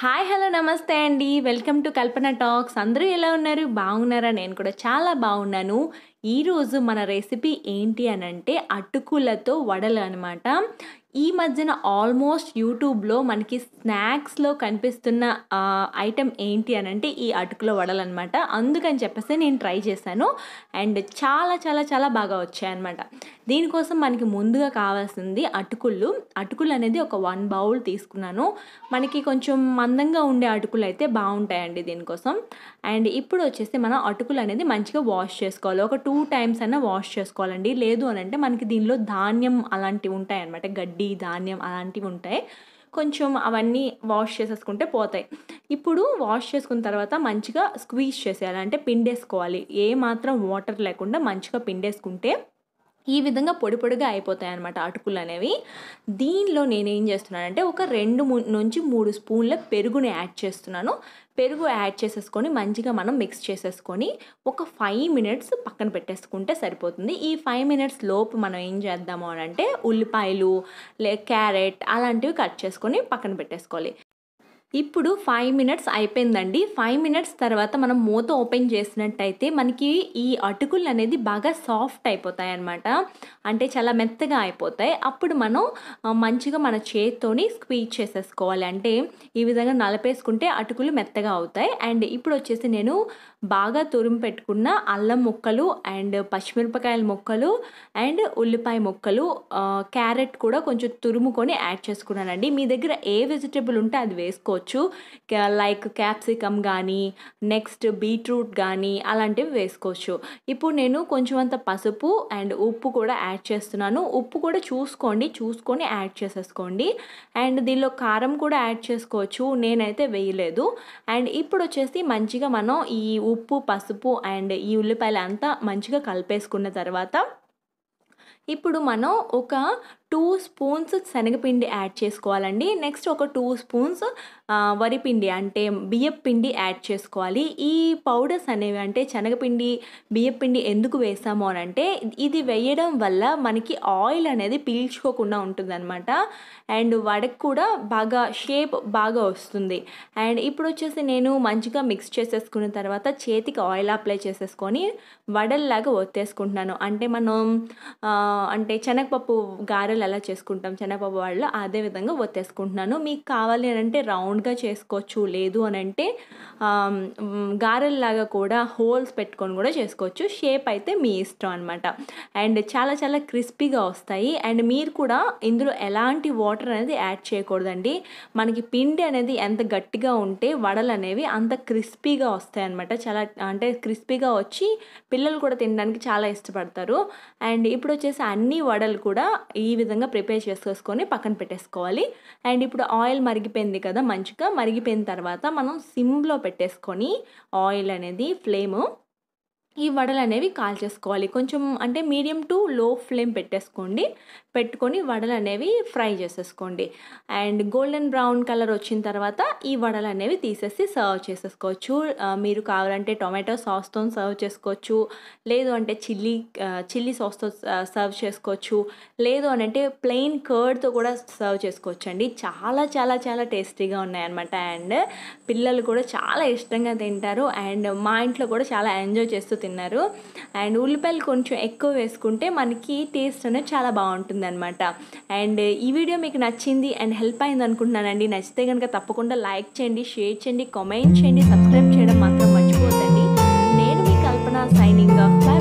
hi hello నమస్తే అండి welcome to Kalpana talks అందరూ ఎలా ఉన్నారు బాగున్నారా నేను కూడా చాలా బాగున్నాను ఈరోజు మన రెసిపీ ఏంటి అని అంటే అటుకులతో వడలు అనమాట ఈ మధ్యన ఆల్మోస్ట్ యూట్యూబ్లో మనకి స్నాక్స్లో కనిపిస్తున్న ఐటెం ఏంటి అని అంటే ఈ అటుకుల వడలు అనమాట అందుకని చెప్పేసి నేను ట్రై చేశాను అండ్ చాలా చాలా చాలా బాగా వచ్చాయన్నమాట దీనికోసం మనకి ముందుగా కావాల్సింది అటుకులు అటుకులు అనేది ఒక వన్ బౌల్ తీసుకున్నాను మనకి కొంచెం మందంగా ఉండే అటుకులు అయితే బాగుంటాయండి దీనికోసం అండ్ ఇప్పుడు వచ్చేసి మనం అటుకులు అనేది మంచిగా వాష్ చేసుకోవాలి ఒక టూ టైమ్స్ అయినా వాష్ చేసుకోవాలండి లేదు అని అంటే మనకి దీనిలో ధాన్యం అలాంటివి ఉంటాయన్నమాట గడ్డి గడ్డి ధాన్యం అలాంటివి ఉంటాయి కొంచెం అవన్నీ వాష్ చేసేసుకుంటే పోతాయి ఇప్పుడు వాష్ చేసుకున్న తర్వాత మంచిగా స్క్వీజ్ చేసేయాలి అంటే పిండేసుకోవాలి ఏ మాత్రం వాటర్ లేకుండా మంచిగా పిండేసుకుంటే ఈ విధంగా పొడి పొడిగా అయిపోతాయి అనమాట అటుకులు అనేవి దీనిలో నేనేం చేస్తున్నానంటే ఒక రెండు నుంచి మూడు స్పూన్ల పెరుగుని యాడ్ చేస్తున్నాను పెరుగు యాడ్ చేసేసుకొని మంచిగా మనం మిక్స్ చేసేసుకొని ఒక ఫైవ్ మినిట్స్ పక్కన పెట్టేసుకుంటే సరిపోతుంది ఈ ఫైవ్ మినిట్స్ లోపు మనం ఏం చేద్దాము అని అంటే ఉల్లిపాయలు లే క్యారెట్ అలాంటివి కట్ చేసుకొని పక్కన పెట్టేసుకోవాలి ఇప్పుడు ఫైవ్ మినిట్స్ అయిపోయిందండి ఫైవ్ మినిట్స్ తర్వాత మనం మూత ఓపెన్ చేసినట్టయితే మనకి ఈ అటుకులు అనేది బాగా సాఫ్ట్ అయిపోతాయి అనమాట అంటే చాలా మెత్తగా అయిపోతాయి అప్పుడు మనం మంచిగా మన చేతితోని స్క్వీజ్ చేసేసుకోవాలి అంటే ఈ విధంగా నలపేసుకుంటే అటుకులు మెత్తగా అవుతాయి అండ్ ఇప్పుడు వచ్చేసి నేను బాగా తురుము పెట్టుకున్న అల్లం ముక్కలు అండ్ పచ్చిమిరపకాయల ముక్కలు అండ్ ఉల్లిపాయ ముక్కలు క్యారెట్ కూడా కొంచెం తురుముకొని యాడ్ చేసుకున్నానండి మీ దగ్గర ఏ వెజిటేబుల్ ఉంటే అది వేసుకోవచ్చు వేసుకోవచ్చు లైక్ క్యాప్సికమ్ కానీ నెక్స్ట్ బీట్రూట్ కానీ అలాంటివి వేసుకోవచ్చు ఇప్పుడు నేను కొంచెం అంత పసుపు అండ్ ఉప్పు కూడా యాడ్ చేస్తున్నాను ఉప్పు కూడా చూసుకోండి చూసుకొని యాడ్ చేసేసుకోండి అండ్ దీనిలో కారం కూడా యాడ్ చేసుకోవచ్చు నేనైతే వేయలేదు అండ్ ఇప్పుడు వచ్చేసి మంచిగా మనం ఈ ఉప్పు పసుపు అండ్ ఈ ఉల్లిపాయలు అంతా మంచిగా కలిపేసుకున్న తర్వాత ఇప్పుడు మనం ఒక టూ స్పూన్స్ శనగపిండి యాడ్ చేసుకోవాలండి నెక్స్ట్ ఒక టూ స్పూన్స్ వరిపిండి అంటే బియ్యపిండి యాడ్ చేసుకోవాలి ఈ పౌడర్స్ అనేవి అంటే శనగపిండి బియ్యపిండి ఎందుకు వేసాము అని అంటే ఇది వేయడం వల్ల మనకి ఆయిల్ అనేది పీల్చుకోకుండా ఉంటుంది అనమాట అండ్ వడకు కూడా బాగా షేప్ బాగా వస్తుంది అండ్ ఇప్పుడు వచ్చేసి నేను మంచిగా మిక్స్ చేసేసుకున్న తర్వాత చేతికి ఆయిల్ అప్లై చేసేసుకొని వడల్లాగా ఒత్తేసుకుంటున్నాను అంటే మనం అంటే శనగపప్పు గారెలు వాళ్ళు ఎలా చేసుకుంటాం శనగపప్పు వాళ్ళు అదే విధంగా ఒత్తేసుకుంటున్నాను మీకు కావాలి అని అంటే రౌండ్గా చేసుకోవచ్చు లేదు అని అంటే గారెల్లాగా కూడా హోల్స్ పెట్టుకొని కూడా చేసుకోవచ్చు షేప్ అయితే మీ ఇష్టం అనమాట అండ్ చాలా చాలా క్రిస్పీగా వస్తాయి అండ్ మీరు కూడా ఇందులో ఎలాంటి వాటర్ అనేది యాడ్ చేయకూడదండి మనకి పిండి అనేది ఎంత గట్టిగా ఉంటే వడలు అనేవి అంత క్రిస్పీగా వస్తాయి అనమాట చాలా అంటే క్రిస్పీగా వచ్చి పిల్లలు కూడా తినడానికి చాలా ఇష్టపడతారు అండ్ ఇప్పుడు వచ్చేసి అన్ని వడలు కూడా ఈ విధంగా ప్రిపేర్ చేసుకొని పక్కన పెట్టేసుకోవాలి అండ్ ఇప్పుడు ఆయిల్ మరిగిపోయింది కదా మంచిగా మరిగిపోయిన తర్వాత మనం సిమ్లో పెట్టేసుకొని ఆయిల్ అనేది ఫ్లేము ఈ వడలు అనేవి చేసుకోవాలి కొంచెం అంటే మీడియం టు లో ఫ్లేమ్ పెట్టేసుకోండి పెట్టుకొని వడలు అనేవి ఫ్రై చేసేసుకోండి అండ్ గోల్డెన్ బ్రౌన్ కలర్ వచ్చిన తర్వాత ఈ వడలు అనేవి తీసేసి సర్వ్ చేసేసుకోవచ్చు మీరు కావాలంటే టొమాటో సాస్తో సర్వ్ చేసుకోవచ్చు లేదు అంటే చిల్లీ చిల్లీ సాస్తో సర్వ్ చేసుకోవచ్చు లేదు అని అంటే ప్లెయిన్ కర్డ్తో కూడా సర్వ్ చేసుకోవచ్చు అండి చాలా చాలా చాలా టేస్టీగా ఉన్నాయన్నమాట అండ్ పిల్లలు కూడా చాలా ఇష్టంగా తింటారు అండ్ మా ఇంట్లో కూడా చాలా ఎంజాయ్ చేస్తూ తిన్నారు అండ్ ఉల్లిపాయలు కొంచెం ఎక్కువ వేసుకుంటే మనకి టేస్ట్ అనేది చాలా బాగుంటుంది అనమాట అండ్ ఈ వీడియో మీకు నచ్చింది అండ్ హెల్ప్ అయింది అనుకుంటున్నానండి నచ్చితే కనుక తప్పకుండా లైక్ చేయండి షేర్ చేయండి కామెంట్ చేయండి సబ్స్క్రైబ్ చేయడం మాత్రం మర్చిపోద్దండి నేను మీ కల్పన సైనింగ్ ఆఫ్